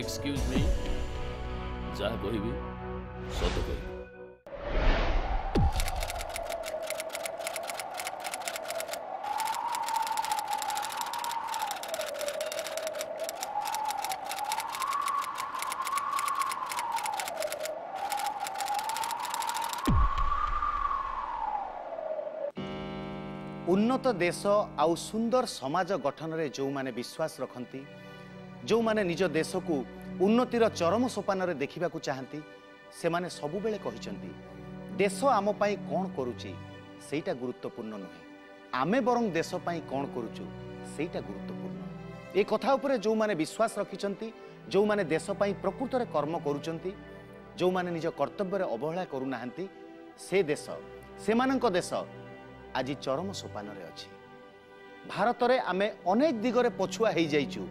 excuse ମି ଯାହା କହିବି ସତ କହିବି ଉନ୍ନତ ଦେଶ ଆଉ ସୁନ୍ଦର ସମାଜ ଗଠନରେ ଯେଉଁମାନେ ବିଶ୍ୱାସ ରଖନ୍ତି ଯେଉଁମାନେ ନିଜ ଦେଶକୁ ଉନ୍ନତିର ଚରମ ସୋପାନରେ ଦେଖିବାକୁ ଚାହାନ୍ତି ସେମାନେ ସବୁବେଳେ କହିଛନ୍ତି ଦେଶ ଆମ ପାଇଁ କ'ଣ କରୁଛି ସେଇଟା ଗୁରୁତ୍ୱପୂର୍ଣ୍ଣ ନୁହେଁ ଆମେ ବରଂ ଦେଶ ପାଇଁ କ'ଣ କରୁଛୁ ସେଇଟା ଗୁରୁତ୍ୱପୂର୍ଣ୍ଣ ଏ କଥା ଉପରେ ଯେଉଁମାନେ ବିଶ୍ୱାସ ରଖିଛନ୍ତି ଯେଉଁମାନେ ଦେଶ ପାଇଁ ପ୍ରକୃତରେ କର୍ମ କରୁଛନ୍ତି ଯେଉଁମାନେ ନିଜ କର୍ତ୍ତବ୍ୟରେ ଅବହେଳା କରୁନାହାନ୍ତି ସେ ଦେଶ ସେମାନଙ୍କ ଦେଶ ଆଜି ଚରମ ସୋପାନରେ ଅଛି ଭାରତରେ ଆମେ ଅନେକ ଦିଗରେ ପଛୁଆ ହେଇଯାଇଛୁ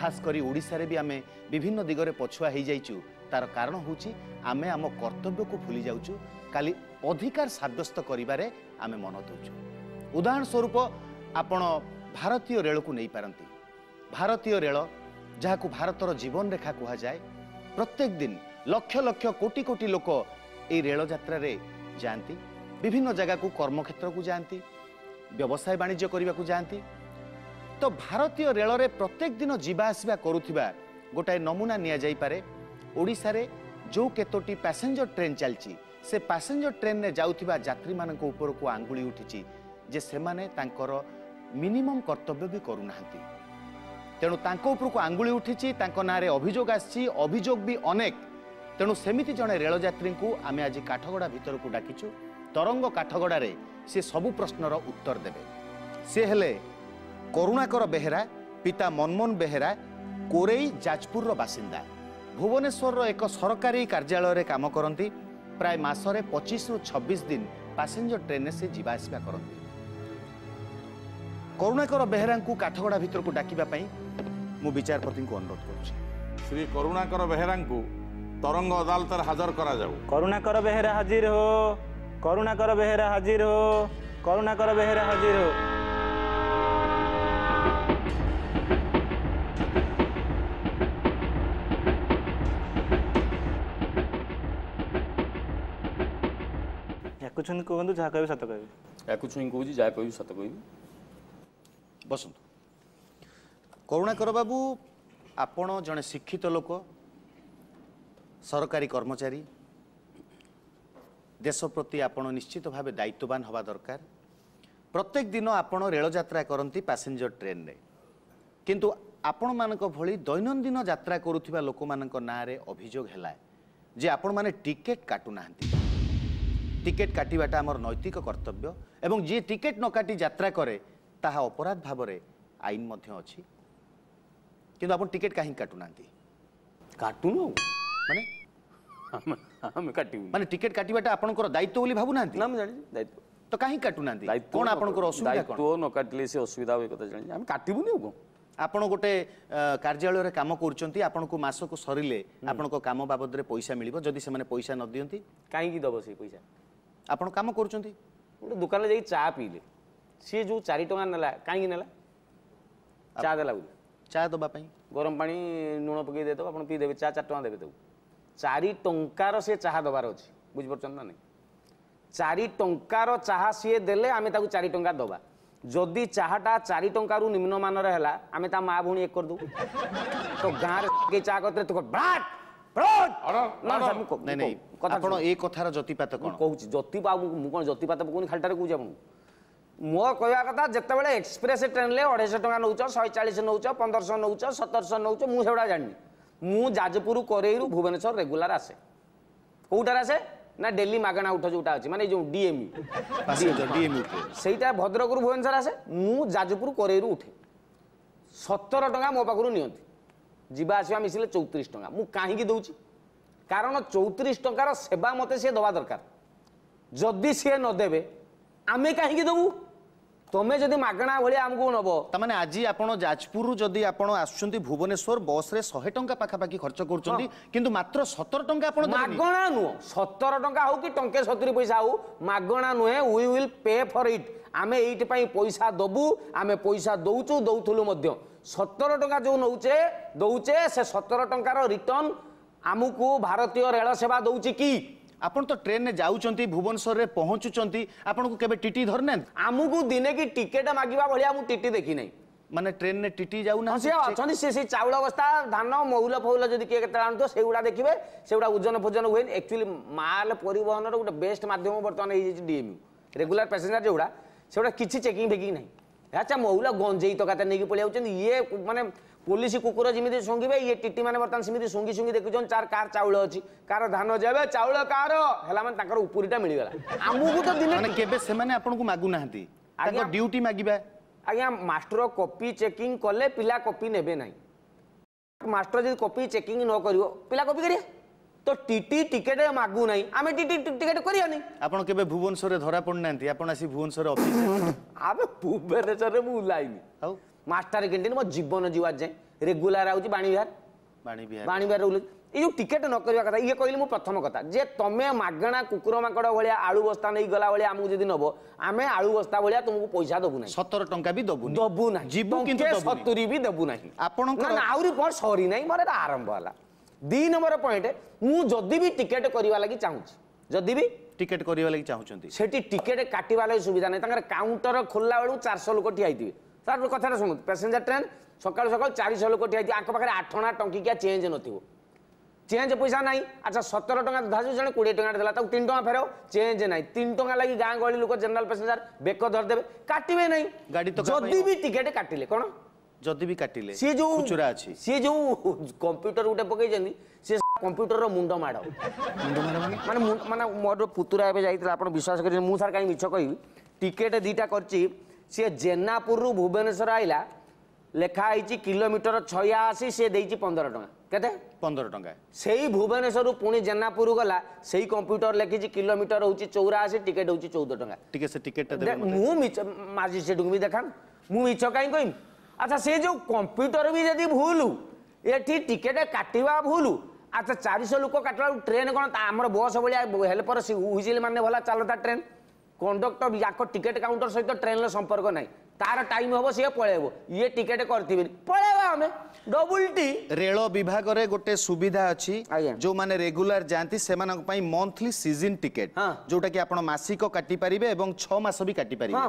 খাস করে ওড়িশার বি আমি বিভিন্ন দিগরে পছুয়া হয়ে যাইছু তার কারণ হচ্ছে আমি আম কর্তব্যকে ভুলে যাচ্ছু কালি অধিকার সাব্যস্ত করবার আমি মন দেছু উদাহরণ স্বরূপ আপনার ভারতীয় রেলকু নেই পারতি ভারতীয় রেল যা ভারতর জীবনরেখা কুহযায় প্রত্যেক দিন লক্ষ লক্ষ কোটি কোটি লোক এই রেল যাত্রার যাতে বিভিন্ন জায়গা কর্মক্ষেত্রক যাতে ব্যবসায় বাণিজ্য করা যাতে তো ভারতীয় রেলরে প্রত্যেক দিন যা আসা করুবা গোটায়ে নমুনা নিয়াযাইপারে ওড়িশারে যে কতোটি প্যাসেঞ্জর ট্রেন চালছি সে প্যাসেঞ্জর ট্রেনে যাওয়া যাত্রী মান উপরক আঙ্গুড়ি উঠিছি যে সেমানে তাঁকর মিনিমম কর্তব্য বি করু না তেণু তাঁক উপরক আঙ্গুড়ি উঠিছি তাঁক নাঁরে অভিযোগ আসছি অভিযোগ বি অনেক তেণু সেমিতি জনে রেলযাত্রী আমি আজ কাঠগড়া ভিতরক ডাকিছু তরঙ্গ কাঠগড়ার সে সবু প্রশ্নর উত্তর দেবে সে হলে করুণাকর বেহেরা পিতা মনমোহন বেহেরা কোরেই যাজপুরর বাসিন্দা ভুবনেশ্বরর এক সরকারি কার্যালয়ে কাম করতে প্রায় মাসরে পঁচিশ রু ছবিশ দিন প্যাসেঞ্জর ট্রেনে সে যা আসা করতে করুণাকর বেহেরা কাঠগড়া ভিতরক ডাকা মু বিচারপতি অনুরোধ করছি শ্রী করুণাকর বেহেরা তরঙ্গ আদালতের হাজর করা যাও করুণাকর বেহেরা হাজির হো করুণাকর বেহেরা হাজির হো করুণাকর বেহেরা হাজির হো କହୁଛନ୍ତି କୁହନ୍ତୁ ଯାହା କହିବେ ସତ କହିବେ ୟାକୁ ଛୁଇଁ କହୁଛି ଯାହା କହିବି ସତ କହିବି ବସନ୍ତୁ କରୁଣାକର ବାବୁ ଆପଣ ଜଣେ ଶିକ୍ଷିତ ଲୋକ ସରକାରୀ କର୍ମଚାରୀ ଦେଶ ପ୍ରତି ଆପଣ ନିଶ୍ଚିତ ଭାବେ ଦାୟିତ୍ୱବାନ ହେବା ଦରକାର ପ୍ରତ୍ୟେକ ଦିନ ଆପଣ ରେଳଯାତ୍ରା କରନ୍ତି ପାସେଞ୍ଜର ଟ୍ରେନ୍ରେ କିନ୍ତୁ ଆପଣମାନଙ୍କ ଭଳି ଦୈନନ୍ଦିନ ଯାତ୍ରା କରୁଥିବା ଲୋକମାନଙ୍କ ନାଁରେ ଅଭିଯୋଗ ହେଲା ଯେ ଆପଣମାନେ ଟିକେଟ୍ କାଟୁନାହାନ୍ତି টিকেট কাটিবাটা আমার নৈতিক কর্তব্য এবং যে টিকেট ন কাটি যাত্রা করে তাহা অপরাধ ভাবরে আইন মধ্যে অছি কিন্তু আপনি টিকেট কাহি কাটু না কাটুনু মানে আমি কাটিবু মানে টিকেট কাটিবাটা আপনার দায়িত্ব বলে ভাবু না না জানি দায়িত্ব তো কাহি কাটু না কোন আপনার অসুবিধা দায়িত্ব ন কাটিলে সে অসুবিধা হবে কথা জানি আমি কাটিবুনি কোন ଆପଣ ଗୋଟେ କାର୍ଯ୍ୟାଳୟରେ କାମ କରୁଛନ୍ତି ଆପଣଙ୍କୁ ମାସକୁ ସରିଲେ ଆପଣଙ୍କ କାମ ବାବଦରେ ପଇସା ମିଳିବ ଯଦି ସେମାନେ ପଇସା ନ ଦିଅନ୍ତି କାହିଁକି ଦେବ ସେ ପଇସା ଆପଣ କାମ କରୁଛନ୍ତି ଗୋଟେ ଦୋକାନରେ ଯାଇକି ଚା ପିଇଲେ ସିଏ ଯେଉଁ ଚାରି ଟଙ୍କା ନେଲା କାହିଁକି ନେଲା ଚା ଦେଲା ବୋଲି ଚା ଦେବା ପାଇଁ ଗରମ ପାଣି ଲୁଣ ପକାଇ ଦେଇଦେବ ଆପଣ ପିଇଦେବେ ଚା ଚାରି ଟଙ୍କା ଦେବେ ତାକୁ ଚାରି ଟଙ୍କାର ସେ ଚାହା ଦେବାର ଅଛି ବୁଝିପାରୁଛନ୍ତି ନା ନାହିଁ ଚାରି ଟଙ୍କାର ଚାହା ସିଏ ଦେଲେ ଆମେ ତାକୁ ଚାରି ଟଙ୍କା ଦେବା ଯଦି ଚାହାଟା ଚାରି ଟଙ୍କାରୁ ନିମ୍ନମାନର ହେଲା ଆମେ ତା ମା ଭଉଣୀ ଏକ କରିଦେବୁ ତ ଗାଁରେ ଚା କତିରେ ତୁ ବାଟ୍ ଆପଣ ଏ କଥାର ଜ୍ୟୋତିପାତ କ'ଣ କହୁଛି ଜ୍ୟୋତିପା ମୁଁ କ'ଣ ଜ୍ୟୋତିପାତ ପକଉନି ଖାଲିଟାରେ କହୁଛି ଆପଣଙ୍କୁ ମୋ କହିବା କଥା ଯେତେବେଳେ ଏକ୍ସପ୍ରେସ୍ ଟ୍ରେନ୍ରେ ଅଢ଼େଇଶହ ଟଙ୍କା ନେଉଛ ଶହେ ଚାଳିଶ ନେଉଛ ପନ୍ଦରଶହ ନେଉଛ ସତରଶହ ନେଉଛ ମୁଁ ସେଗୁଡ଼ା ଜାଣିନି ମୁଁ ଯାଜପୁର କରେଇରୁ ଭୁବନେଶ୍ୱର ରେଗୁଲାର ଆସେ କେଉଁଟାରେ ଆସେ ନା ଡେଲି ମାଗଣା ଉଠ ଯେଉଁଟା ଅଛି ମାନେ ଯେଉଁ ଡିଏମ୍ୟୁ ସେଇଟା ଭଦ୍ରକରୁ ଭୁବନେଶ୍ୱର ଆସେ ମୁଁ ଯାଜପୁର କରେଇରୁ ଉଠେ ସତର ଟଙ୍କା ମୋ ପାଖରୁ ନିଅନ୍ତି যা ଆସିବା ମିଶିଲେ চৌত্রিশ টাকা মু কী দেছি কারণ চৌত্রিশ টাকার সেবা মতো ସିଏ দেওয়া দরকার যদি ସିଏ ନ আমি কী দেবু তুমি যদি মাগণা ভাইয়া আমি নব তাহলে আজ আপনার যাজপুর যদি আপনার আসছেন ভুবনেশ্বর বসরে শহে টাকা পাখাপাখি খরচ করছেন কিন্তু মাত্র সতেরো টাকা আপনার মাগণা নুহ সতেরো টাকা হোক কি টঙ্কে সতুরি পয়সা হোক মাগণা নুহে we will pay for it আমি এইটিপাই পয়সা দেবু আমি পয়সা দৌছু দৌলু মধ্যে ସତର ଟଙ୍କା ଯେଉଁ ନେଉଛେ ଦେଉଛେ ସେ ସତର ଟଙ୍କାର ରିଟର୍ଣ୍ଣ ଆମକୁ ଭାରତୀୟ ରେଳ ସେବା ଦେଉଛି କି ଆପଣ ତ ଟ୍ରେନ୍ରେ ଯାଉଛନ୍ତି ଭୁବନେଶ୍ୱରରେ ପହଞ୍ଚୁଛନ୍ତି ଆପଣଙ୍କୁ କେବେ ଟିଟି ଧରିନାହାନ୍ତି ଆମକୁ ଦିନେ କି ଟିକେଟ୍ ମାଗିବା ଭଳିଆ ମୁଁ ଟିଟି ଦେଖିନାହିଁ ମାନେ ଟ୍ରେନ୍ରେ ଟିଟି ଯାଉନା ସିଏ ଅଛନ୍ତି ସିଏ ସେଇ ଚାଉଳ ବସ୍ତା ଧାନ ମହୁଲ ଫହୁଲ ଯଦି କିଏ କେତେବେଳେ ଆଣୁଥିବ ସେଗୁଡ଼ା ଦେଖିବେ ସେଗୁଡ଼ା ଓଜନ ଫୋଜନ ହୁଏନି ଆକ୍ଚୁଆଲି ମାଲ ପରିବହନର ଗୋଟେ ବେଷ୍ଟ ମାଧ୍ୟମ ବର୍ତ୍ତମାନ ହେଇଯାଇଛି ଡିଏମ୍ୟୁ ରେଗୁଲାର ପ୍ୟାସେଞ୍ଜର ଯେଉଁଗୁଡ଼ା ସେଗୁଡ଼ା କିଛି ଚେକିଂ ଫେକିଂ ନାହିଁ ଆଚ୍ଛା ମଉଲା ଗଞ୍ଜେଇ ତକାତେ ନେଇକି ପଳେଇ ଆଉଛନ୍ତି ଇଏ ମାନେ ପୋଲିସ କୁକୁର ଯେମିତି ଶୁଙ୍ଘିବେ ଇଏ ଟିଟି ମାନେ ବର୍ତ୍ତମାନ ସେମିତି ଶୁଙ୍ଘି ଶୁଙ୍ଘି ଦେଖୁଛନ୍ତି ଚାର କାର ଚାଉଳ ଅଛି କାର ଧାନ ଯେବେ ଚାଉଳ କାର ହେଲା ମାନେ ତାଙ୍କର ଉପରିଟା ମିଳିଗଲା ଆମକୁ ତ ଦିନେ କେବେ ସେମାନେ ଆପଣଙ୍କୁ ମାଗୁନାହାନ୍ତି ତାଙ୍କ ଡ୍ୟୁଟି ମାଗିବା ଆଜ୍ଞା ମାଷ୍ଟର କପି ଚେକିଂ କଲେ ପିଲା କପି ନେବେ ନାହିଁ ମାଷ୍ଟର ଯଦି କପି ଚେକିଂ ନ କରିବ ପିଲା କପି କରିବେ তো টিটি টিকেট মাগু না আমি টিটি টিকেট করিবানি আপনার কেবে ভুবনেশ্বরে ধরা পড়ি না আপনার আসি ভুবনেশ্বরে অফিস আমি ভুবনেশ্বরে মু উলাইনি আউ মাস্টার ক্যান্টিন মো জীবন যাওয়ার যায় রেগুলার আউছি বাণীবিহার বাণীবিহার বাণীবিহার রুল এই যে টিকেট ন করিবা কথা ইয়ে কইলি মু প্রথম কথা যে তুমি মাগণা কুকুর মাকড় ভলিয়া আলু বস্তা নেই গলা ভলিয়া আমু যদি নব আমি আলু বস্তা ভলিয়া তোমাকে পয়সা দেবু না 17 টাকা বি দেবু না দেবু না জীবন কিন্তু 70 বি দেবু না আপন না আউরি পর সরি নাই মোর আরম্ভ হলা ଦୁଇ ନମ୍ବର ପଏଣ୍ଟ ମୁଁ ଯଦି ବି ଟିକେଟ୍ କରିବା ଲାଗି ଚାହୁଁଛି ଯଦି ବି ଟିକେଟ୍ କରିବା ଲାଗି ଚାହୁଁଛନ୍ତି ସେଠି ଟିକେଟ୍ କାଟିବା ଲାଗି ସୁବିଧା ନାହିଁ ତାଙ୍କର କାଉଣ୍ଟର ଖୋଲିଲା ବେଳକୁ ଚାରିଶହ ଲୋକ ଠିଆ ହେଇଥିବେ ତାର କଥାଟା ଶୁଣନ୍ତୁ ପ୍ୟାସେଞ୍ଜର ଟ୍ରେନ୍ ସକାଳୁ ସକାଳୁ ଚାରିଶହ ଲୋକ ଠିଆ ହେଇଥିବେ ଆଙ୍କ ପାଖରେ ଆଠଣା ଟଙ୍କିକିଆ ଚେଞ୍ଜ ନଥିବ চেঞ্জ পয়সা নাই আচ্ছা সতের টাকা ধারু জন কোড়ি টাকা দেলা তাকে তিন টাকা ফেরাও চেঞ্জ নাই তিন টাকা লাগি গাঁ গহলি লোক জেনারেল প্যাসেঞ্জার বেক ধরিদেবে কাটবে না গাড়ি যদি বি টিকেট কাটিলে কোণ ଯଦି ବି କାଟିଲେ ସିଏ ଯୋଉ ଖୁଚୁରା ଅଛି ସିଏ ଯୋଉ କମ୍ପ୍ୟୁଟର ଗୋଟେ ପକେଇଛନ୍ତି ସିଏ କମ୍ପ୍ୟୁଟରର ମୁଣ୍ଡ ମାଡ଼ ମାନେ ମାନେ ମୋର ପୁତୁରା ଏବେ ଯାଇଥିଲା ଆପଣ ବିଶ୍ୱାସ କରିବେ ମୁଁ ସାର୍ କାହିଁ ମିଛ କହିବି ଟିକେଟ୍ ଦୁଇଟା କରିଛି ସିଏ ଜେନାପୁରରୁ ଭୁବନେଶ୍ୱର ଆଇଲା ଲେଖା ହେଇଛି କିଲୋମିଟର ଛୟାଅଶୀ ସିଏ ଦେଇଛି ପନ୍ଦର ଟଙ୍କା କେତେ ପନ୍ଦର ଟଙ୍କା ସେଇ ଭୁବନେଶ୍ୱରରୁ ପୁଣି ଜେନାପୁର ଗଲା ସେଇ କମ୍ପ୍ୟୁଟର ଲେଖିଛି କିଲୋମିଟର ହେଉଛି ଚଉରାଅଶୀ ଟିକେଟ୍ ହେଉଛି ଚଉଦ ଟଙ୍କା ଟିକେ ସେ ଟିକେଟ୍ ମୁଁ ମିଛ ମାଜିଷ୍ଟ୍ରେଟ୍କୁ ବି ଦେଖାନ ମୁଁ ମିଛ କାହିଁ କହିବି আচ্ছা সে যে কম্প্যুটর বি যদি ভুল এটি টিকেট কাটবা ভুল আচ্ছা চারিশ লোক কাটলা ট্রেন কোণ আমার বস ভাইয়া হেল্পর হুইজিল মানে ভলা চালতা ট্রেন কন্ডক্টর যাক টিকেট কাউন্টর সহ ট্রেনর সম্পর্ক নাই তার টাইম হব সি পলাইব ইয়ে টিকেট করে পলাইব ଆମେ ଡବୁଲ୍ଟି ରେଳ ବିଭାଗରେ ଗୋଟେ ସୁବିଧା ଅଛି ଯେଉଁମାନେ ରେଗୁଲାର ଯାଆନ୍ତି ସେମାନଙ୍କ ପାଇଁ ମନ୍ଥଲି ସିଜନ୍ ଟିକେଟ୍ ଯେଉଁଟାକି ଆପଣ ମାସିକ କାଟିପାରିବେ ଏବଂ ଛଅ ମାସ ବି କାଟିପାରିବେ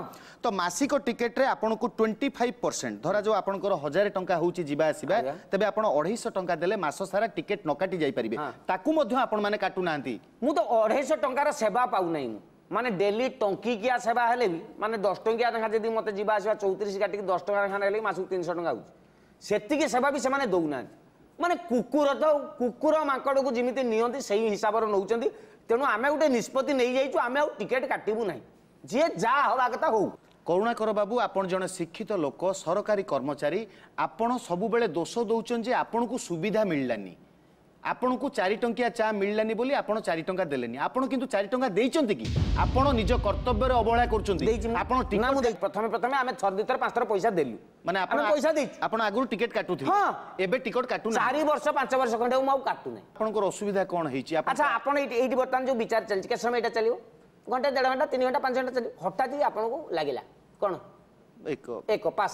ତ ମାସିକ ଟିକେଟ୍ରେ ଆପଣଙ୍କୁ ଟ୍ୱେଣ୍ଟି ଫାଇଭ୍ ପରସେଣ୍ଟ ଧରାଯାଉ ଆପଣଙ୍କର ହଜାରେ ଟଙ୍କା ହେଉଛି ଯିବା ଆସିବା ତେବେ ଆପଣ ଅଢ଼େଇଶହ ଟଙ୍କା ଦେଲେ ମାସ ସାରା ଟିକେଟ୍ ନ କାଟି ଯାଇପାରିବେ ତାକୁ ମଧ୍ୟ ଆପଣମାନେ କାଟୁନାହାନ୍ତି ମୁଁ ତ ଅଢ଼େଇଶହ ଟଙ୍କାର ସେବା ପାଉନାହିଁ ମୁଁ মানে ডেলি টঙ্কিকিয়া সেবা হলে বি মানে দশ টঙ্কিয়া লেখা যদি মতো যা আসবা চৌত্রিশ কাটিকি দশ টাকা লেখা নেলে মাসক তিনশো টাকা হচ্ছে ସେତିକି ସେବା ବି ସେମାନେ ଦେଉନାହାନ୍ତି ମାନେ କୁକୁର ତ କୁକୁର ମାଙ୍କଡ଼କୁ ଯେମିତି ନିଅନ୍ତି ସେଇ ହିସାବରେ ନେଉଛନ୍ତି ତେଣୁ ଆମେ ଗୋଟେ ନିଷ୍ପତ୍ତି ନେଇଯାଇଛୁ ଆମେ ଆଉ ଟିକେଟ୍ କାଟିବୁ ନାହିଁ ଯିଏ ଯାହା ହେବା କଥା ହଉ করুণাকর বাবু আপনার জন শিক্ষিত লোক সরকারি কর্মচারী আপনার সবুলে দোষ দৌছেন যে আপনার সুবিধা মিললানি আপনক 4 টঙ্কা চা মিললানি বলি আপন 4 টঙ্কা দেলেনি আপন কিন্তু 4 টঙ্কা দেইছন্তি কি আপন নিজ কর্তব্য অবহেলা করছন্তি আপন ঠিক প্রথম প্রথম আমি 6 দতর 5 দতর পয়সা দেলু মানে আপন পয়সা দেই আপন আগর টিকিট কাটু থি হ্যাঁ এবে টিকিট কাটু না 4 বছর 5 বছর ঘন্টা মউ কাটু না আপনক অসুবিধা কোন হেইচি আচ্ছা আপন এই বিতান যে বিচার চলি কেমন এটা চলি ঘন্টা দড় ঘন্টা 3 ঘন্টা 5 ঘন্টা হঠাৎ আপনক লাগিলা কোন একো একো পাস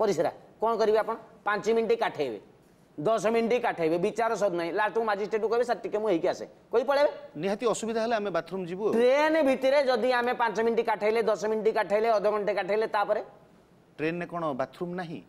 পরিছরা কোন করিব আপন 5 মিনিট কাঠেবে দশ মিনিট কাটাইবে বিচার সদ নাই লাটু মাজিষ্ট্রেট কবে স্যার টিকে মু হেকি আসে কই পড়াবে নিহাতি অসুবিধা হলে আমি বাথরুম যিবু ট্রেন ভিতরে যদি আমি 5 মিনিট কাটাইলে 10 মিনিট কাটাইলে অধ ঘন্টা কাটাইলে তারপরে ট্রেন নে কোন বাথরুম নাহি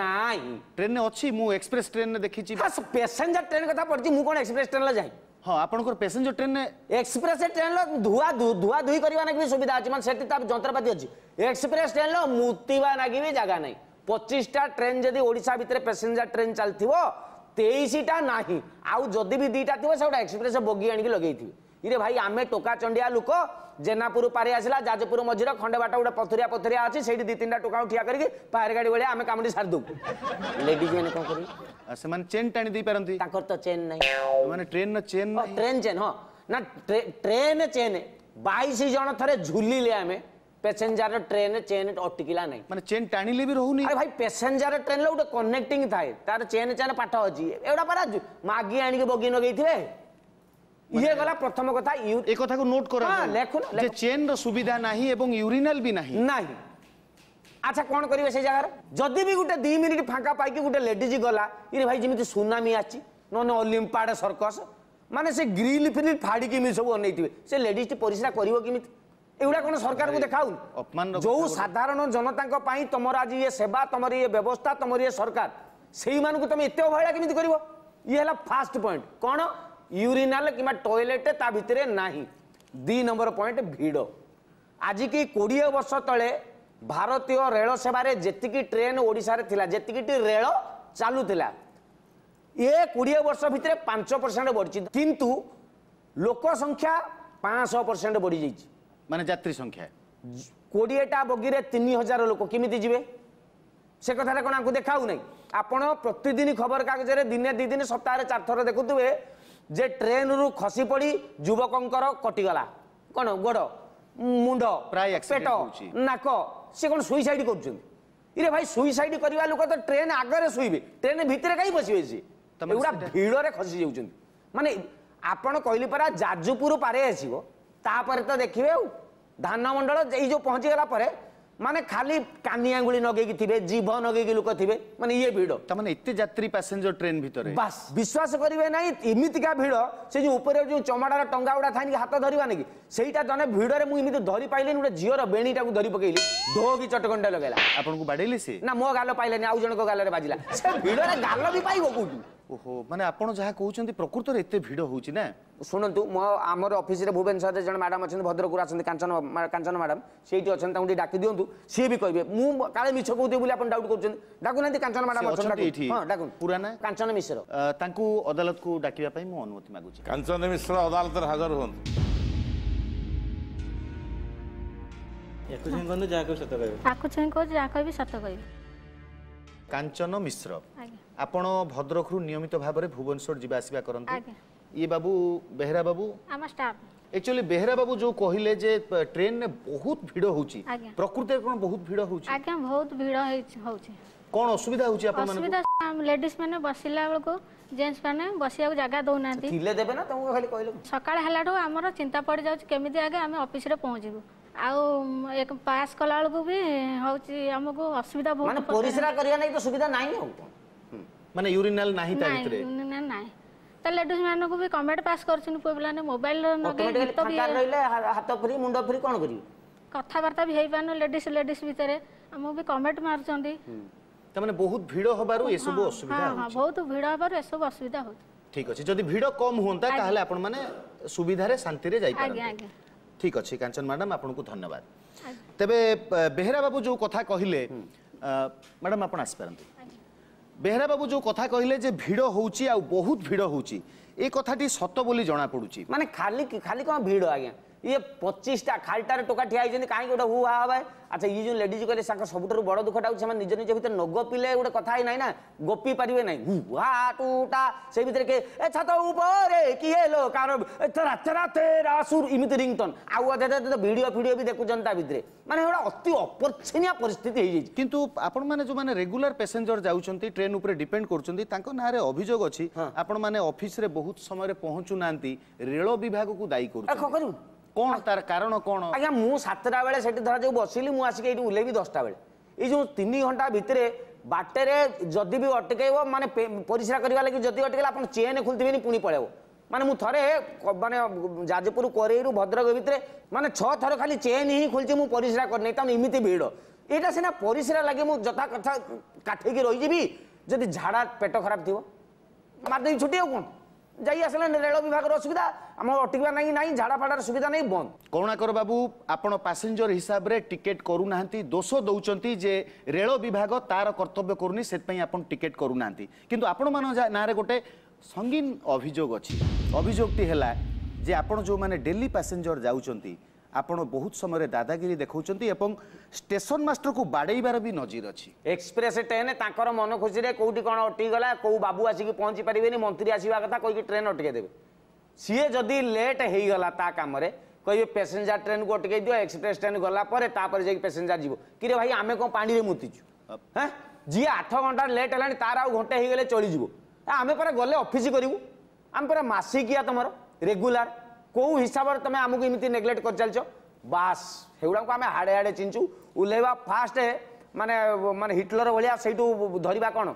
নাই ট্রেন নে অছি মু এক্সপ্রেস ট্রেন নে দেখিছি বাস প্যাসেঞ্জার ট্রেন কথা পড়ছি মু কোন এক্সপ্রেস ট্রেন লা যাই হ্যাঁ আপনার প্যাসেঞ্জর ট্রেন নে এক্সপ্রেস ট্রেন লো ধুয়া ধুয়া ধুই করিবা নাকি সুবিধা আছে মানে সেটি তার যন্ত্রপাতি আছে এক্সপ্রেস ট্রেন লো মুতিবা নাকি জায়গা নাই পঁচিশটা ট্রেন যদি ওড়শা ভিতরে প্যাসেঞ্জার ট্রেন চালিথিব তেইশটা না আউ যদি বি দুইটা থিব সেগুলো এক্সপ্রেস বগি আনিকি লগাইথিবে ইরে ভাই আমি টোকা চন্ডিয়া লোক জেনাপুর পারি আসলা যাজপুর মঝির খণ্ডবাট গোটে পথরিয়া পথরিয়া আছে সেইটি দুই তিনটা টোকা ঠিয়া করি পাহাড় গাড়ি ভাড়া আমি কামটি সারি দেবু লেডিজ মানে কম করি সেমানে চেন টানি দেই পারন্তি তাকর তো চেন নাই মানে ট্রেন না চেন না ট্রেন চেন হ্যাঁ না ট্রেন চেন 22 জন থরে ঝুলিলে আমি पैसेंजर ट्रेन चेन अटकिला ना मैंने चेन टाणिले भी रोनी अरे भाई पैसेंजर ट्रेन गोटे कनेक्टिंग थाए तार चेन चेन पाठ अच्छी एगुड़ा पारा मागि आनिक बगी नगे ये गला प्रथम कथा एक कथा को नोट करा हां लेखु ना जे चेन रो सुविधा नाही एवं यूरिनल भी नाही नाही আচ্ছা কোণ করবে সেই জায়গার যদি বি গোটে দুই মিনিট ফাঁকা পাইকি গোটে লেডিজ গলা ইরে ভাই যেমি সুনামি আসছি ননে অলিম্পাড সর্কস মানে সে গ্রিল ফ্রিল ফাড়িকি সব অনেইথিবে সে লেডিজটি পরিষ্কার করব কেমিতি ଏଗୁଡ଼ା କ'ଣ ସରକାରଙ୍କୁ ଦେଖାଉନ ଅପମାନ ଯୋଉ ସାଧାରଣ ଜନତାଙ୍କ ପାଇଁ ତମର ଆଜି ଇଏ ସେବା ତମର ଇଏ ବ୍ୟବସ୍ଥା ତମର ଇଏ ସରକାର ସେଇମାନଙ୍କୁ ତମେ ଏତେ ଅବହେଳା କେମିତି କରିବ ଇଏ ହେଲା ଫାଷ୍ଟ ପଏଣ୍ଟ କ'ଣ ୟୁରିନାଲ କିମ୍ବା ଟଏଲେଟ୍ ତା ଭିତରେ ନାହିଁ ଦୁଇ ନମ୍ବର ପଏଣ୍ଟ ଭିଡ଼ ଆଜିକି କୋଡ଼ିଏ ବର୍ଷ ତଳେ ଭାରତୀୟ ରେଳ ସେବାରେ ଯେତିକି ଟ୍ରେନ୍ ଓଡ଼ିଶାରେ ଥିଲା ଯେତିକିଟି ରେଳ ଚାଲୁଥିଲା ଏ କୋଡ଼ିଏ ବର୍ଷ ଭିତରେ ପାଞ୍ଚ ପରସେଣ୍ଟ ବଢ଼ିଛି କିନ୍ତୁ ଲୋକ ସଂଖ୍ୟା ପାଞ୍ଚଶହ ପରସେଣ୍ଟ ବଢ଼ିଯାଇଛି মানে যাত্রী সংখ্যা কোড়িয়েটা বগিরে তিন হাজার লোক কেমি যাবে সে কথাটা কোণ আপনি দেখাও না আপনার প্রতিদিন খবরকাগজের দিনে দুই দিন সপ্তাহে চারথর দেখুবে যে ট্রেন রু খসি পড়ি যুবকঙ্কর কটিগলা কোণ গোড় মুন্ড প্রায় পেট নাক সে কোণ সুইসাইড করছেন ইরে ভাই সুইসাইড করা লোক তো ট্রেন আগে শুইবে ট্রেন ভিতরে কাই বসবে সি এগুলা ভিড়রে খসি যাচ্ছেন মানে আপনার কহিলি পরা যাজপুর পারে আসবে ତାପରେ ତ ଦେଖିବେ ଆଉ ଧାନମଣ୍ଡଳ ଏଇ ଯେଉଁ ପହଞ୍ଚିଗଲା ପରେ মানে খালি কানি আঙ্গুলি নগেকি থিবে জিভ নগেকি লোক থিবে মানে ইয়ে ভিড় তার মানে এতে যাত্রী প্যাসেঞ্জর ট্রেন ভিতরে বাস বিশ্বাস করিবে নাই এমিতিকা ভিড় সে যে উপরে যে চমড়ার টঙ্গা গুড়া থাকে হাত ধরিবা নাকি সেইটা জনে ভিড়রে মু এমিতি ধরি পাইলেনি গোটে ঝিওর বেণীটাকে ধরি পকাইলি ঢোকি চটকণটা লগাইলা আপনার বাড়াইলি সে না মো গাল পাইলেনি আউ জনক গালরে বাজিলা সে ভিড়রে গাল বি পাইব কোটি ଓହୋ ମାନେ ଆପଣ ଯାହା କହୁଛନ୍ତି ପ୍ରକୃତରେ ଏତେ ଭିଡ଼ ହେଉଛି ନା ଶୁଣନ୍ତୁ ମୋ ଆମର ଅଫିସରେ ଭୁବନେଶ୍ୱରରେ ଜଣେ ମ୍ୟାଡ଼ାମ୍ ଅଛନ୍ତି ଭଦ୍ରକରୁ ଆସନ୍ତି କାଞ୍ଚନ କାଞ୍ଚନ ମ୍ୟାଡ଼ାମ୍ ସେଇଠି ଅଛନ୍ତି ତାଙ୍କୁ ଟିକେ ଡାକି ଦିଅନ୍ତୁ ସିଏ ବି କହିବେ ମୁଁ କାଳେ ମିଛ କହୁଥିବି ବୋଲି ଆପଣ ଡାଉଟ୍ କରୁଛନ୍ତି ଡାକୁନାହାନ୍ତି କାଞ୍ଚନ ମ୍ୟାଡ଼ାମ୍ ଅଛନ୍ତି ଏଠି ହଁ ପୁରା ନା କାଞ୍ଚନ ମିଶ୍ର ତାଙ୍କୁ ଅଦାଲତକୁ ଡାକିବା ପାଇଁ ମୁଁ ଅନୁମତି ମାଗୁଛି କାଞ୍ଚନ ମିଶ୍ର ଅଦାଲତରେ ହାଜର ହୁଅନ୍ତୁ ୟାକୁ ଛୁଇଁ ଯାହା କହିବି ସତ କହିବି ୟାକୁ ଛୁଇଁ କହୁଛି ଯାହା କହିବି ସତ କହିବି কাঞ্চন মিশ্র আপন ভদ্রকু নিয়মিত ভাবে ভুবনেশ্বর যা আসা করতে ইয়ে বাবু বেহরা বাবু একচুয়ালি বেহরা বাবু যে কহিলে যে ট্রেন রে বহুত ভিড় হচ্ছে প্রকৃতি কোন বহুত ভিড় হচ্ছে আজ্ঞা বহুত ভিড় হচ্ছে কোন অসুবিধা হচ্ছে আপন মানে অসুবিধা লেডিস মানে বসিলা বেলকু জেন্টস মানে বসিବାକୁ জায়গা দৌ না থিলে দেবে না তুমি খালি কইলো সকাল হেলাড়ু আমার চিন্তা পড়ি যাচ্ছে কেমিতি আগে আমি অফিসে পৌঁছিবু ଆଉ ଏକ ପାସ୍ କଲା ବେଳକୁ ବି ହେଉଛି ଆମକୁ ଅସୁବିଧା ବହୁତ ପରିସ୍ରା କରିବା ନାଇଁ ତ ସୁବିଧା ନାହିଁ ଆଉ ମାନେ ୟୁରିନାଲ ନାହିଁ ତା ଭିତରେ ନାହିଁ ତା ଲେଡିଜ ମାନଙ୍କୁ ବି କମେଣ୍ଟ ପାସ୍ କରୁଛନ୍ତି ପୁଅ ପିଲାମାନେ ମୋବାଇଲ ରହିଲେ ହାତ ଫ୍ରି ମୁଣ୍ଡ ଫ୍ରି କ'ଣ କରିବେ କଥାବାର୍ତ୍ତା ବି ହେଇପାରୁନି ଲେଡିଜ ଲେଡିଜ ଭିତରେ ଆମକୁ ବି କମେଣ୍ଟ ମାରୁଛନ୍ତି ତାମାନେ ବହୁତ ଭିଡ଼ ହବାରୁ ଏସବୁ ଅସୁବିଧା ହଁ ବହୁତ ଭିଡ଼ ହବାରୁ ଏସବୁ ଅସୁବିଧା ହେଉଛି ଠିକ ଅଛି ଯଦି ଭିଡ଼ କମ୍ ହୁଅନ୍ତା ତାହେଲେ ଆପଣମାନେ ସୁବିଧାରେ ଶାନ୍ତିରେ ଆଜ୍ଞା ଆଜ୍ଞା ঠিক আছে কাঞ্চন ম্যাডাম আপনার ধন্যবাদ তেবে বেহেরা বাবু যে কথা কহিলে ম্যাডাম আপনার আসিপারতি বেহেরা বাবু যে কথা কহিলে যে ভিড় হচ্ছে আহত ভিড় হচ্ছে এই কথাটি সত বলে জনা পড়ুছি মানে খালি খালি কম ভিড় আজ্ঞা ଇଏ ପଚିଶଟା ଖାଲିଟାରେ ଟୋକା ଠିଆ ହେଇଛନ୍ତି କାହିଁକି ଗୋଟେ ହୁ ହା ହବା ଆଚ୍ଛା ଇଏ ଯେଉଁ ଲେଡ଼ିଜ୍ କହିଲେ ତାଙ୍କ ସବୁଠାରୁ ବଡ଼ ଦୁଃଖଟା ହେଉଛି ସେମାନେ ନିଜ ନିଜ ଭିତରେ ନ ଗପିଲେ ଗୋଟେ କଥା ହେଇ ନାହିଁ ନା ଗୋପି ପାରିବେ ନାହିଁ ହୁଆ ଟୁଟା ସେଇ ଭିତରେ କିଏ ଏ ଛାତ ଉପରେ କିଏ ଲୋ କାର ଏମିତି ରିଙ୍ଗଟନ୍ ଆଉ ଭିଡ଼ିଓ ଫିଡ଼ିଓ ବି ଦେଖୁଛନ୍ତି ତା ଭିତରେ ମାନେ ଗୋଟେ ଅତି ଅପର୍ଛନିଆ ପରିସ୍ଥିତି ହେଇଯାଇଛି କିନ୍ତୁ ଆପଣମାନେ ଯେଉଁମାନେ ରେଗୁଲାର ପାସେଞ୍ଜର ଯାଉଛନ୍ତି ଟ୍ରେନ୍ ଉପରେ ଡିପେଣ୍ଡ କରୁଛନ୍ତି ତାଙ୍କ ନାଁରେ ଅଭିଯୋଗ ଅଛି ଆପଣମାନେ ଅଫିସରେ ବହୁତ ସମୟରେ ପହଞ୍ଚୁନାହାନ୍ତି ରେଳ ବିଭାଗକୁ ଦାୟୀ କରୁଛନ୍ତି কোন তার কারণ কোন আজ্ঞা মু সাতটা বেড়ে সেটি ধরা যাও বসিলি মু আসিকি এটি উলেবি দশটা বেড়ে এই যে তিন ঘন্টা ভিতরে বাটেরে যদি বি অটকাইব মানে পরিস্রা করা লাগি যদি অটকাইলে আপনার চেন খুলতেবেনি পুনি পড়াইব মানে মু থরে মানে যাজপুর কোরেইরু ভদ্রক ভিতরে মানে ছ থর খালি চেন হি খুলছি মু পরিস্রা করনি কারণ এমিতি ভিড় এটা সিনা পরিস্রা লাগে মু যথা কথা কাঠিকি রইযিবি যদি ঝাড়া পেট খারাপ থিব মারদেবি ছুটি আউ কোন যাই আসলে রেল বিভাগের অসুবিধা আমার অটকিবা নাই নাই ঝাড়া ফাড়ার সুবিধা নাই বন্ধ করুণাকর বাবু আপনার প্যাসেঞ্জর হিসাবে টিকেট করু না দোষ দৌঁচ যে রেল বিভাগ তার কর্তব্য করুনি সে আপনার টিকেট করু না কিন্তু আপনার মান নাঁরে গোটে সঙ্গীন অভিযোগ অভিযোগটি হল যে আপনার যে ডেলি প্যাসেঞ্জর যাচ্ছেন ଆପଣ ବହୁତ ସମୟରେ ଦାଦାଗିରି ଦେଖାଉଛନ୍ତି ଏବଂ ଷ୍ଟେସନ ମାଷ୍ଟରକୁ ବାଡ଼େଇବାର ବି ନଜିର ଅଛି ଏକ୍ସପ୍ରେସ୍ ଟ୍ରେନ ତାଙ୍କର ମନ ଖୁସିରେ କେଉଁଠି କ'ଣ ଅଟିଗଲା କେଉଁ ବାବୁ ଆସିକି ପହଞ୍ଚି ପାରିବେନି ମନ୍ତ୍ରୀ ଆସିବା କଥା କହିକି ଟ୍ରେନ୍ ଅଟକେଇ ଦେବେ ସିଏ ଯଦି ଲେଟ୍ ହେଇଗଲା ତା କାମରେ କହିବେ ପ୍ୟାସେଞ୍ଜର ଟ୍ରେନ୍କୁ ଅଟକେଇ ଦିଅ ଏକ୍ସପ୍ରେସ୍ ଟ୍ରେନ୍ ଗଲା ପରେ ତାପରେ ଯାଇକି ପ୍ୟାସେଞ୍ଜର ଯିବ କିରେ ଭାଇ ଆମେ କ'ଣ ପାଣିରେ ମୁତିଛୁ ହଁ ଯିଏ ଆଠ ଘଣ୍ଟା ଲେଟ୍ ହେଲାଣି ତାର ଆଉ ଘଣ୍ଟେ ହେଇଗଲେ ଚଳିଯିବ ଆମେ ପରା ଗଲେ ଅଫିସ କରିବୁ ଆମେ ପରା ମାସିକିଆ ତୁମର ରେଗୁଲାର कौ हिसाब से तुम आमुक इमती नेग्लेक्ट कर चलच बास हेगुड़ा आम हाड़े हाड़े चिंचु उल्लैवा फास्ट मानने मानने हिटलर भाया से धरवा कौन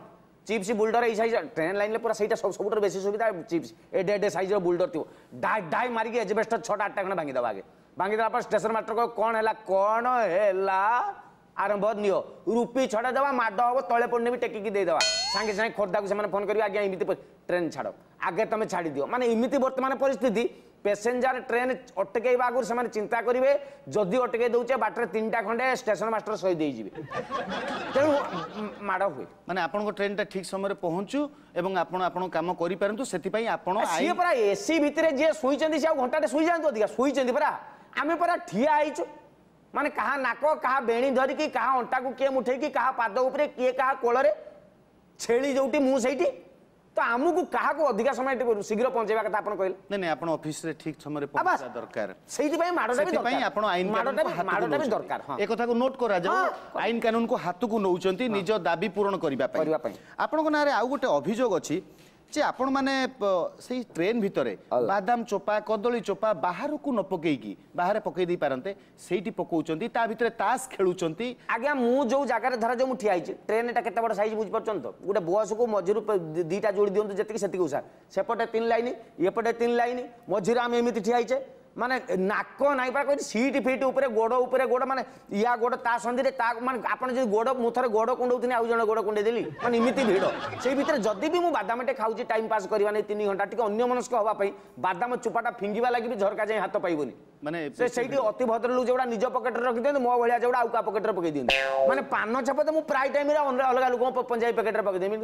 चिप्स बुल्डर ये सैज ट्रेन लाइन में पूरा सही सब बेस सुविधा चिप्स एडे एडे सैज्र बुल्डर थी डाय डाय मारिकी आठ बेस्ट छटा आठटा खंड भागीदे आगे भागीदे स्टेसन मास्टर को कौन है कौन है आरंभ नि रूपी छड़ा दवा माड़ हम तले पड़ने भी टेकिकदे सांगे सांगे खोर्धा को फोन करेंगे आज्ञा इमती ट्रेन छाड़ आगे तुम छाड़ी दि माने इमती बर्तमान परिस्थिति প্যাসেঞ্জার ট্রেন অটকাইব আগুন সে চিন্তা করবে যদি অটকাই দেছে বাটরে তিনটা খন্ডে স্টেশন মাস্টার সহি দিয়ে যাবে তেমন মাড় হুয়ে মানে আপনার ট্রেনটা ঠিক সময় পৌঁছু এবং আপনার আপনার কাম করে পারতু সেপাই আপনার সি পুরা এসি ভিতরে যে শুইছেন সে ঘণ্টাটে শুই যাতে অধিকা শুইছেন পুরা আমি পুরা ঠিয়া হয়েছু মানে কাহা নাক কাহা বেণী ধরিকি কাহা অন্টাকু কিয়ে মুঠেকি কাহা পাদ উপরে কিয়ে কাহা কোলরে ছেড়ি যেটি মু সেইটি ତ ଆମକୁ କାହାକୁ ଅଧିକା ସମୟ ଶୀଘ୍ର ପହଞ୍ଚେଇବା କଥା ଆପଣ କହିଲେ ନାଇଁ ନାଇଁ ଆପଣ ଅଫିସରେ ଠିକ ସମୟରେ ଦରକାର ସେଇଥିପାଇଁ ମାଡ଼ଟା ବି ପାଇଁ ଆପଣ ଆଇନ ମାଡ଼ଟା ବି ଦରକାର ଏ କଥାକୁ ନୋଟ୍ କରାଯାଉ ଆଇନ କାନୁନକୁ ହାତକୁ ନେଉଛନ୍ତି ନିଜ ଦାବି ପୂରଣ କରିବା ପାଇଁ ଆପଣଙ୍କ ନାଁରେ ଆଉ ଗୋଟେ ଅଭିଯୋଗ ଅଛି যে আপন মানে সেই ট্রেন ভিতরে বাদাম চোপা কদলী চোপা বাহারকু ন পকাইকি বাহারে পকাই দেই পারন্তে সেইটি পকাউচন্তি তা ভিতরে তাস খেলুচন্তি আজ্ঞা মু যো জায়গারে ধরা যো মু ঠিয়া হইছি ট্রেন এটা কেতে বড় সাইজ বুঝ পারছন তো গোটে বসকু মঝিরু দুইটা জোড়ি দিওন্তু যেতিকি সেতিকি উষা সেপটে তিন লাইন এপটে তিন লাইন মঝিরু আমি এমিতি ঠিয়া হইছে মানে নাক নাই পা কই সিট ফিট উপরে গোড় উপরে গোড় মানে ইয়া গোড় তা সন্ধিরে তা মানে আপন যদি গোড় মু থরে গোড় কুণ্ডৌতিনি আউ জন গোড় কুণ্ডেই দেলি মানে এমিতি ভিড় সেই ভিতরে যদি বি মু বাদামটে খাউছি টাইম পাস করিবা নাই 3 ঘন্টা টিকে অন্য মনস্ক হবা পাই বাদাম চুপাটা ফিঙ্গিবা লাগি বি ঝরকা যাই হাত পাইবনি মানে সে সেইটি অতি ভদ্র লোক যেগুলা নিজ পকেটরে রাখি দিও মো ভলিয়া যেগুলা আউ কা পকেটরে পকাই দিও মানে পান ছাপ তো মু প্রায় টাইমরে অলগা লোক পঞ্জাবি পকেটরে পকাই দেমি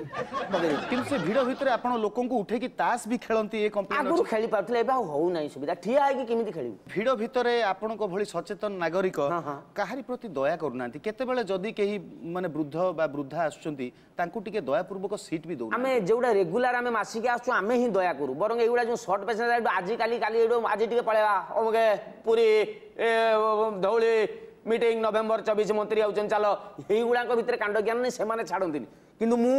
କିନ୍ତୁ ସେ ଭିଡ଼ ଭିତରେ ଆପଣ ଲୋକଙ୍କୁ ଉଠେଇକି ତାସ ବି ଖେଳନ୍ତି ଏ ଆଗରୁ ଖେଳି ପାରୁଥିଲେ ଏବେ ଆଉ ହଉନାହିଁ ସୁବିଧା ଠିଆ ହେଇକି କେମିତି ଖେଳିବୁ ଭିଡ଼ ଭିତରେ ଆପଣଙ୍କ ଭଳି ସଚେତନ ନାଗରିକ କାହାରି ପ୍ରତି ଦୟା କରୁନାହାନ୍ତି କେତେବେଳେ ଯଦି କେହି ମାନେ ବୃଦ୍ଧ ବା ବୃଦ୍ଧା ଆସୁଛନ୍ତି ତାଙ୍କୁ ଟିକେ ଦୟାପୂର୍ବକ ସିଟ୍ ବି ଦଉ ଆମେ ଯେଉଁଟା ରେଗୁଲାର ଆମେ ମାସିକି ଆସୁଛୁ ଆମେ ହିଁ ଦୟା କରୁ ବରଂ ଏଇଗୁଡ଼ା ଯେଉଁ ସର୍ଟ ପେସେଣ୍ଟ ଆଜି କାଲି କାଲି ଆଜି ଟିକେ ପଳେଇବା ଅମକେ ପୁରୀ ଧଉଳି মিটিং নভেম্বর চবিশ মন্ত্রী হচ্ছেন চাল এইগুলা ভিতরে কাণ্ড জ্ঞান নেই সে ছাড়তি কিন্তু মু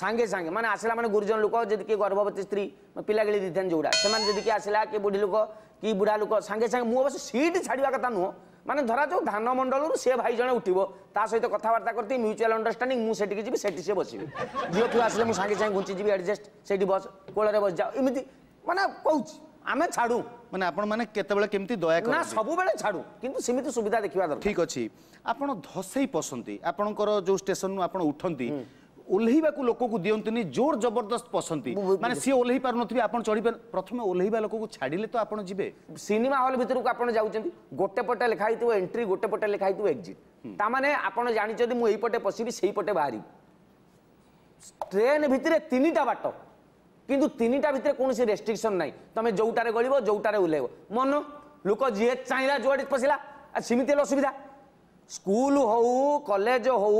সাঙ্গে সাঙ্গে মানে আসলে মানে গুরুজন লোক যদি কি গর্ভবতী স্ত্রী পিলা গেলি দিতেন যেগুলা সে যদি কি আসলা কি বুড়ি লোক কি বুড়া লোক সাঙ্গে সাঙ্গে মু অবশ্য সিট ছাড়া কথা নুহ মানে ধরা যে ধান মন্ডল সে ভাই জন উঠব তা সহ কথাবার্তা করতে মিউচুয়াল আন্ডারস্ট্যান্ডিং মু সেটি যাবি সেটি সে বসবি ঝিও থু আসলে মু সাঙ্গে সাঙ্গে ঘুঞ্চি যাবি আডজস্ট সেটি বস কোলরে বস যাও এমি মানে কৌছি ଆମେ ଛାଡ଼ୁ ମାନେ ଆପଣମାନେ କେତେବେଳେ କେମିତି ଦୟା ନା ସବୁବେଳେ ଛାଡ଼ୁ କିନ୍ତୁ ସେମିତି ସୁବିଧା ଦେଖିବା ଦରକାର ଠିକ୍ ଅଛି ଆପଣ ଧସେଇ ପଶନ୍ତି ଆପଣଙ୍କର ଯେଉଁ ଷ୍ଟେସନରୁ ଆପଣ ଉଠନ୍ତି ଓହ୍ଲେଇବାକୁ ଲୋକକୁ ଦିଅନ୍ତୁନି ଜୋର ଜବରଦସ୍ତ ପଶନ୍ତି ମାନେ ସିଏ ଓହ୍ଲେଇ ପାରୁନଥିବେ ଆପଣ ଚଢ଼ି ପ୍ରଥମେ ଓହ୍ଲେଇବା ଲୋକକୁ ଛାଡ଼ିଲେ ତ ଆପଣ ଯିବେ ସିନେମା ହଲ୍ ଭିତରକୁ ଆପଣ ଯାଉଛନ୍ତି ଗୋଟେ ପଟେ ଲେଖା ହେଇଥିବ ଏଣ୍ଟ୍ରି ଗୋଟେ ପଟେ ଲେଖା ହେଇଥିବ ଏକ୍ଜିଟ୍ ତାମାନେ ଆପଣ ଜାଣିଛନ୍ତି ମୁଁ ଏଇପଟେ ପଶିବି ସେଇପଟେ ବାହାରିବି ଟ୍ରେନ୍ ଭିତରେ ତିନିଟା ବାଟ কিন্তু তিনটা ভিতরে কোণী রেস্ট্রিকশন নাই তুমি যেটার গড়ব যেটার ওহ্লাইব মন লোক যে চাইলা যুয়াড়ে পশিলা আর সেমিতি হলে অসুবিধা স্কুল হো কলেজ হো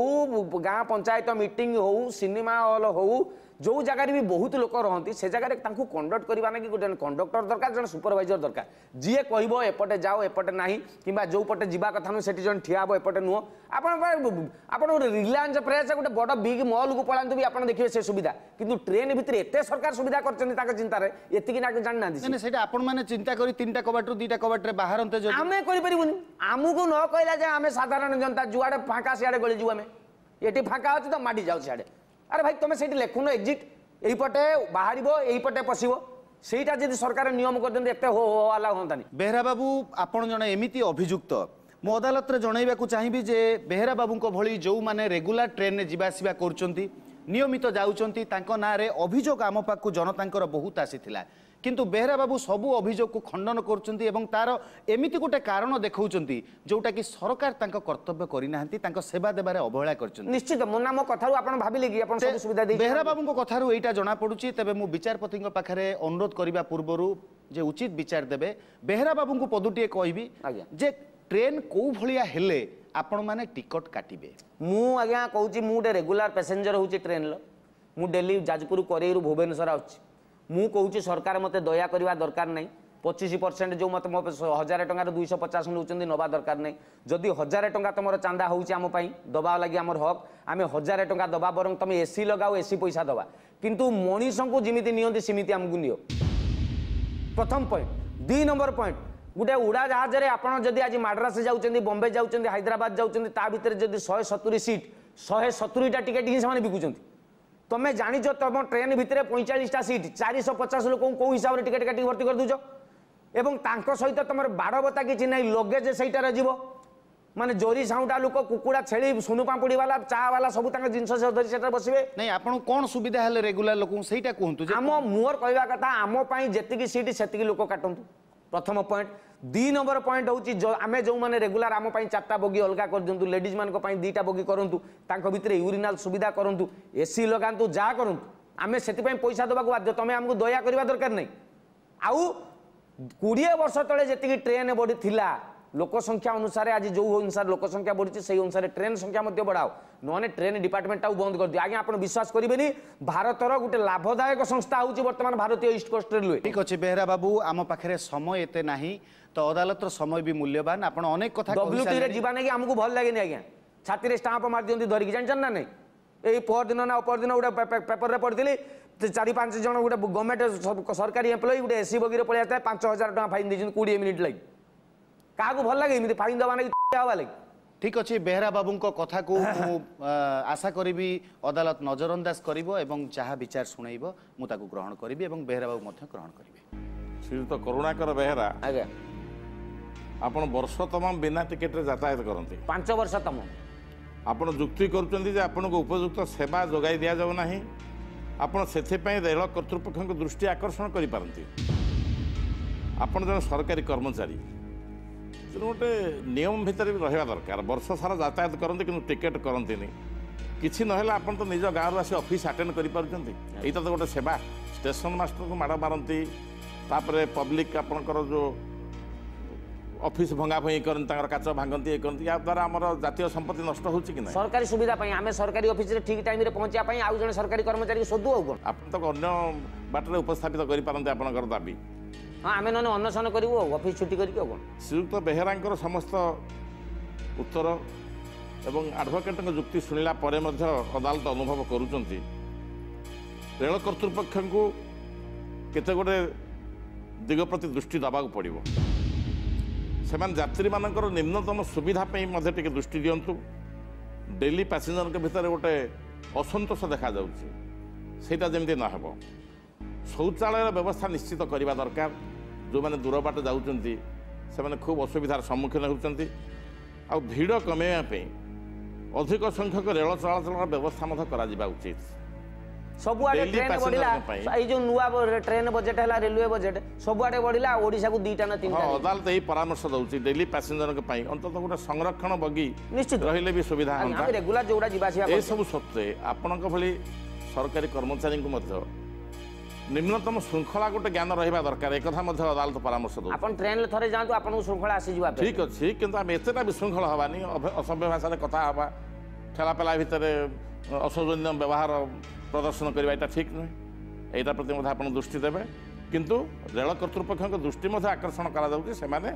গাঁ পঞ্চায়েত মিটিং হো সিনেমা হল হো ଯେଉଁ ଜାଗାରେ ବି ବହୁତ ଲୋକ ରହନ୍ତି ସେ ଜାଗାରେ ତାଙ୍କୁ କଣ୍ଡକ୍ଟ କରିବା ନାକି ଗୋଟେ କଣ୍ଡକ୍ଟର ଦରକାର ଜଣେ ସୁପରଭାଇଜର ଦରକାର ଯିଏ କହିବ ଏପଟେ ଯାଅ ଏପଟେ ନାହିଁ କିମ୍ବା ଯେଉଁ ପଟେ ଯିବା କଥା ନୁହେଁ ସେଠି ଜଣେ ଠିଆ ହେବ ଏପଟେ ନୁହଁ ଆପଣ ଆପଣ ଗୋଟେ ରିଲାଏନ୍ସ ପ୍ରେସ୍ ଗୋଟେ ବଡ଼ ବିଗ୍ ମଲ୍କୁ ପଳାନ୍ତୁ ବି ଆପଣ ଦେଖିବେ ସେ ସୁବିଧା କିନ୍ତୁ ଟ୍ରେନ୍ ଭିତରେ ଏତେ ସରକାର ସୁବିଧା କରିଛନ୍ତି ତାଙ୍କ ଚିନ୍ତାରେ ଏତିକି ନା ଜାଣିନାହାନ୍ତି ସେଇଟା ଆପଣମାନେ ଚିନ୍ତା କରି ତିନିଟା କବାଟରୁ ଦୁଇଟା କବାଟରେ ବାହାରନ୍ତେ ଆମେ କରିପାରିବୁନି ଆମକୁ ନ କହିଲା ଯେ ଆମେ ସାଧାରଣ ଜନତା ଯୁଆଡ଼େ ଫାଙ୍କା ସିଆଡ଼େ ଗଳିଯିବୁ ଆମେ ଏଠି ଫାଙ୍କା ଅଛି ତ ମାଡ଼ି ଯାଉଛି ସିଆଡ଼େ আরে ভাই তুমি সেইটি লেখুন এক্সিট এইপটে বাহারিব এইপটে পশিব সেইটা যদি সরকার নিয়ম করছেন এত হো হো আলা হতানি বেহরা বাবু আপনার জন এমিতি অভিযুক্ত মু আদালতরে জনাইবাকু চাহিবি যে বেহরা বাবুঙ্ক ভলি যে রেগুলার ট্রেনে যা আসা করছেন নিয়মিত যাচ্ছেন তাঁর নাঁরে অভিযোগ আম পাখু জনতাঙ্কর বহুত আসিলা কিন্তু ବେହେରା ବାବୁ ସବୁ ଅଭିଯୋଗକୁ ଖଣ୍ଡନ କରୁଛନ୍ତି ଏବଂ ତାର ଏମିତି ଗୋଟେ କାରଣ ଦେଖାଉଛନ୍ତି ଯୋଉଟାକି ସରକାର ତାଙ୍କ କର୍ତ୍ତବ୍ୟ କରିନାହାନ୍ତି ତାଙ୍କ ସେବା ଦେବାରେ ଅବହେଳା କରିଛନ୍ତି ନିଶ୍ଚିତ ମୋ ନାମ କଥାରୁ ଆପଣ ଭାବିଲେ କି ଆପଣ ସବୁ ସୁବିଧା ଦେଇ ବେହେରା ବାବୁଙ୍କ କଥାରୁ ଏଇଟା ଜଣାପଡ଼ୁଛି ତେବେ ମୁଁ ବିଚାରପତିଙ୍କ ପାଖରେ ଅନୁରୋଧ କରିବା ପୂର୍ବରୁ ଯେ ଉଚିତ ବିଚାର ଦେବେ ବେହେରା ବାବୁଙ୍କୁ ପଦୁଟିଏ କହିବି ଯେ ଟ୍ରେନ୍ କୋଉ ଭଳିଆ ହେଲେ ଆପଣମାନେ ଟିକଟ କାଟିବେ ମୁଁ ଆଜ୍ଞା କହୁଛି ମୁଁ ଗୋଟେ ରେଗୁଲାର ପାସେଞ୍ଜର ହେଉଛି ଟ୍ରେନ୍ର ମୁଁ ଡେଲି ଯାଜପୁର କରେଇରୁ ଭୁବନେଶ୍ୱର ଆସୁଛି ମୁଁ କହୁଛି ସରକାର ମୋତେ ଦୟା କରିବା ଦରକାର ନାହିଁ ପଚିଶ ପରସେଣ୍ଟ ଯେଉଁ ମୋତେ ମୋ ହଜାରେ ଟଙ୍କାରୁ ଦୁଇଶହ ପଚାଶ ନେଉଛନ୍ତି ନେବା ଦରକାର ନାହିଁ ଯଦି ହଜାରେ ଟଙ୍କା ତୁମର ଚାନ୍ଦା ହେଉଛି ଆମ ପାଇଁ ଦେବା ଲାଗି ଆମର ହକ୍ ଆମେ ହଜାରେ ଟଙ୍କା ଦେବା ବରଂ ତୁମେ ଏସି ଲଗାଅ ଏସି ପଇସା ଦେବା କିନ୍ତୁ ମଣିଷଙ୍କୁ ଯେମିତି ନିଅନ୍ତି ସେମିତି ଆମକୁ ନିଅ ପ୍ରଥମ ପଏଣ୍ଟ ଦୁଇ ନମ୍ବର ପଏଣ୍ଟ ଗୋଟେ ଉଡ଼ାଜାହାଜରେ ଆପଣ ଯଦି ଆଜି ମାଡ୍ରାସ ଯାଉଛନ୍ତି ବମ୍ବେ ଯାଉଛନ୍ତି ହାଇଦ୍ରାବାଦ ଯାଉଛନ୍ତି ତା ଭିତରେ ଯଦି ଶହେ ସତୁରି ସିଟ୍ ଶହେ ସତୁରିଟା ଟିକେଟ୍ ହିଁ ସେମାନେ ବିକୁଛନ୍ତି তুমি জাঁচ তুম ট্রেন ভিতরে পঁয়চাশটা সিট চারিশ পচাশ লোক কেউ হিসাবে টিকেট কাটি ভর্তি করেদেছ এবং তাঙ্ক সহিত তোমার বাড়বতা কিছু নাই লগেজ সেইটার যাব মানে জোরি সাউটা লোক কুকুড়া ছেড়ি সোনু পাম্পুড়ি বালা চা বালা সব তাঙ্ক জিনিস ধরি সেটা বসবে নাই আপনার কোন সুবিধা হলে রেগুলার লোক সেইটা কুহতু আম মোর কহা কথা আম যেতিকি সিট সেতিকি লোক কাটন্তু প্রথম পয়েন্ট দুই নম্বর পয়েন্ট হচ্ছে আমি যে রেগুলার আমি চারটা বগি অলগা করতু লেডিজ মান দুইটা বগি করতু তাঁর ভিতরে ইউরিনাল সুবিধা করতু এসি লগাতু যা করতু আমি সেপাই পয়সা দেওয়া বাধ্য তুমি আমি দয়া করা দরকার নাই আউ কোড়িয়ে বর্ষ তলে যেত ট্রেন বড়ি লা লোক সংখ্যা অনুসারে আজ যে অনুসারে লোক সংখ্যা বড়ছে সেই অনুসারে ট্রেন সংখ্যা মধ্যে বড়াও নহলে ট্রেন ডিপার্টমেন্টটাও বন্ধ করে দিও আজ্ঞা আপনার বিশ্বাস করবেনি ভারতর গোটে লাভদায়ক সংস্থা হচ্ছে বর্তমান ভারতীয় ইস্ট কোস্টের লুয়ে ঠিক আছে বেহরা বাবু আম পাখে সময় এতে নাহি তো অদালতর সময় বি মূল্যবান আপনার অনেক কথা ডব্লুটিরে যা নাকি আমি ভাল লাগেনি আজ্ঞা ছাতিরে স্টাম্প মারি দিকে ধরিকি জাঁচান না নাই এই পরদিন না অপরদিন গোটে পেপরের পড়ি চারি পাঁচ জন গোটে গভর্নমেন্ট সরকারি এমপ্লয়ি গোটে এসি বগিরে পড়ে আসে পাঁচ হাজার টাকা ফাইন দিয়েছেন কোড়িয়ে মিনিট লাগে কাহু ভাল লাগে এমনি ফাইন দেওয়া নাকি হওয়া লাগে ঠিক আছে বেহরা বাবুঙ্ক কথাকু মু আশা করিবি আদালত নজরন্দাজ করিব এবং যাহা বিচার শুনাইব মু তাকু গ্রহণ করিবি এবং বেহরা বাবু মধ্যে গ্রহণ করিবে শ্রীযুক্ত করুণাকর বেহরা আজ্ঞা ଆପଣ ବର୍ଷ ତମାମ ବିନା ଟିକେଟ୍ରେ ଯାତାୟାତ କରନ୍ତି ପାଞ୍ଚ ବର୍ଷ ତମ ଆପଣ ଯୁକ୍ତି କରୁଛନ୍ତି ଯେ ଆପଣଙ୍କୁ ଉପଯୁକ୍ତ ସେବା ଯୋଗାଇ ଦିଆଯାଉ ନାହିଁ ଆପଣ ସେଥିପାଇଁ ରେଳ କର୍ତ୍ତୃପକ୍ଷଙ୍କ ଦୃଷ୍ଟି ଆକର୍ଷଣ କରିପାରନ୍ତି ଆପଣ ଜଣେ ସରକାରୀ କର୍ମଚାରୀ ତେଣୁ ଗୋଟେ ନିୟମ ଭିତରେ ବି ରହିବା ଦରକାର ବର୍ଷ ସାରା ଯାତାୟାତ କରନ୍ତି କିନ୍ତୁ ଟିକେଟ୍ କରନ୍ତିନି କିଛି ନହେଲେ ଆପଣ ତ ନିଜ ଗାଁରୁ ଆସି ଅଫିସ୍ ଆଟେଣ୍ଡ କରିପାରୁଛନ୍ତି ଏଇଟା ତ ଗୋଟେ ସେବା ଷ୍ଟେସନ୍ ମାଷ୍ଟରଙ୍କୁ ମାଡ଼ ମାରନ୍ତି ତାପରେ ପବ୍ଲିକ୍ ଆପଣଙ୍କର ଯେଉଁ ଅଫିସ ଭଙ୍ଗା ଭଙ୍ଗି କରନ୍ତି ତାଙ୍କର କାଚ ଭାଙ୍ଗନ୍ତି ଇଏ କରନ୍ତି ଏହାଦ୍ୱାରା ଆମର ଜାତୀୟ ସମ୍ପତ୍ତି ନଷ୍ଟ ହେଉଛି କି ନାହିଁ ସରକାରୀ ସୁବିଧା ପାଇଁ ଆମେ ସରକାରୀ ଅଫିସରେ ଠିକ୍ ଟାଇମ୍ରେ ପହଞ୍ଚିବା ପାଇଁ ଆଉ ଜଣେ ସରକାରୀ କର୍ମଚାରୀକୁ ଶୋଧୁ ଆଉ କ'ଣ ଆପଣ ତ ଅନ୍ୟ ବାଟରେ ଉପସ୍ଥାପିତ କରିପାରନ୍ତି ଆପଣଙ୍କର ଦାବି ହଁ ଆମେ ନହେଲେ ଅନ୍ୱେଷଣ କରିବୁ ଆଉ ଅଫିସ ଛୁଟି କରିକି ଆଉ କ'ଣ ଶ୍ରୀଯୁକ୍ତ ବେହେରାଙ୍କର ସମସ୍ତ ଉତ୍ତର ଏବଂ ଆଡ଼ଭୋକେଟଙ୍କ ଯୁକ୍ତି ଶୁଣିଲା ପରେ ମଧ୍ୟ ଅଦାଲତ ଅନୁଭବ କରୁଛନ୍ତି ରେଳ କର୍ତ୍ତୃପକ୍ଷଙ୍କୁ କେତେ ଗୁଡ଼ିଏ ଦିଗ ପ୍ରତି ଦୃଷ୍ଟି ଦେବାକୁ ପଡ଼ିବ ସେମାନେ ଯାତ୍ରୀମାନଙ୍କର ନିମ୍ନତମ ସୁବିଧା ପାଇଁ ମଧ୍ୟ ଟିକେ ଦୃଷ୍ଟି ଦିଅନ୍ତୁ ଡେଲି ପାସେଞ୍ଜରଙ୍କ ଭିତରେ ଗୋଟେ ଅସନ୍ତୋଷ ଦେଖାଯାଉଛି ସେଇଟା ଯେମିତି ନ ହେବ ଶୌଚାଳୟର ବ୍ୟବସ୍ଥା ନିଶ୍ଚିତ କରିବା ଦରକାର ଯେଉଁମାନେ ଦୂର ବାଟ ଯାଉଛନ୍ତି ସେମାନେ ଖୁବ୍ ଅସୁବିଧାର ସମ୍ମୁଖୀନ ହେଉଛନ୍ତି ଆଉ ଭିଡ଼ କମାଇବା ପାଇଁ ଅଧିକ ସଂଖ୍ୟକ ରେଳ ଚଳାଚଳର ବ୍ୟବସ୍ଥା ମଧ୍ୟ କରାଯିବା ଉଚିତ ସବୁଆଡ଼େ ଟ୍ରେନ୍ ବଢ଼ିଲା ଏଇ ଯେଉଁ ନୂଆ ଟ୍ରେନ୍ ବଜେଟ୍ ହେଲା ରେଲୱେ ବଜେଟ୍ ସବୁଆଡ଼େ ବଢ଼ିଲା ଓଡ଼ିଶାକୁ ଦୁଇଟା ନା ତିନିଟା ଅଦାଲତ ଏହି ପରାମର୍ଶ ଦେଉଛି ଡେଲି ପାସେଞ୍ଜରଙ୍କ ପାଇଁ ଅନ୍ତତଃ ଗୋଟେ ସଂରକ୍ଷଣ ବଗି ନିଶ୍ଚିତ ରହିଲେ ବି ସୁବିଧା ରେଗୁଲାର ଯେଉଁଟା ଯିବା ଆସିବା ଏସବୁ ସତ୍ତ୍ୱେ ଆପଣଙ୍କ ଭଳି ସରକାରୀ କର୍ମଚାରୀଙ୍କୁ ମଧ୍ୟ নিম্নতম শৃঙ্খলা গোটে জ্ঞান রহবা দরকার একথা মধ্যে আদালত পরামর্শ দেব আপন ট্রেন থরে যাঁতু আপনার শৃঙ্খলা আসি যা ঠিক আছে কিন্তু আমি এতটা বিশৃঙ্খল হবানি অসভ্য ভাষার কথা হবা ঠেলাপেলা ভিতরে ଅଶୋଚନୀୟ ବ୍ୟବହାର ପ୍ରଦର୍ଶନ କରିବା ଏଇଟା ଠିକ୍ ନୁହେଁ ଏଇଟା ପ୍ରତି ମଧ୍ୟ ଆପଣ ଦୃଷ୍ଟି ଦେବେ କିନ୍ତୁ ରେଳ କର୍ତ୍ତୃପକ୍ଷଙ୍କ ଦୃଷ୍ଟି ମଧ୍ୟ ଆକର୍ଷଣ କରାଯାଉଛି ସେମାନେ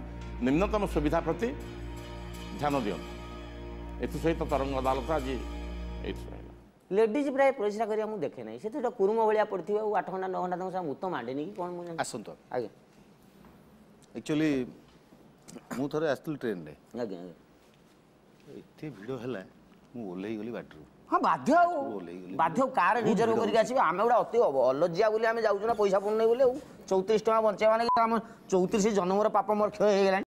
ନିମ୍ନତମ ସୁବିଧା ପ୍ରତି ଧ୍ୟାନ ଦିଅନ୍ତୁ ଏଥିସହିତ ତରଙ୍ଗ ଅଦାଲତ ଆଜି ଏଇଠି ରହିଲା ଲେଡିଜ୍ ପ୍ରାୟ ପରିସ୍ରା କରିବା ମୁଁ ଦେଖେ ନାହିଁ ସେଥିରେ କୁରୁମ ଭଳିଆ ପଡ଼ିଥିବ ଆଉ ଆଠ ଘଣ୍ଟା ନଅ ଘଣ୍ଟା ତାଙ୍କ ସାଙ୍ଗେ ମୁତ ମାଣ୍ଡେନି କି କ'ଣ ମୁଁ ଆସନ୍ତୁ ଆଜ୍ଞା ଆକ୍ଚୁଆଲି ମୁଁ ଥରେ ଆସିଥିଲି ଟ୍ରେନ୍ରେ ଆଜ୍ଞା ଆଜ୍ଞା ଏତେ ଭିଡ଼ ହେଲା ମୁଁ ଓହ୍ଲେଇ ଗଲି ବାଟରୁ ହଁ ବାଧ୍ୟ ଆଉ ବାଧ୍ୟ କାର ରିଜର୍ଭ କରିକି ଆସିବେ ଆମେ ଗୋଟେ ଅତି ଅଲଜିଆ ବୋଲି ଆମେ ଯାଉଛୁ ନା ପଇସା ପୁଣି ନେଇ ବୋଲି ଆଉ ଚଉତିରିଶ ଟଙ୍କା ବଞ୍ଚିବା ମାନେ ଆମ ଚଉତିରିଶ ଜନ୍ମର ପାପ ମୋର କ୍ଷୟ ହେଇଗଲାଣି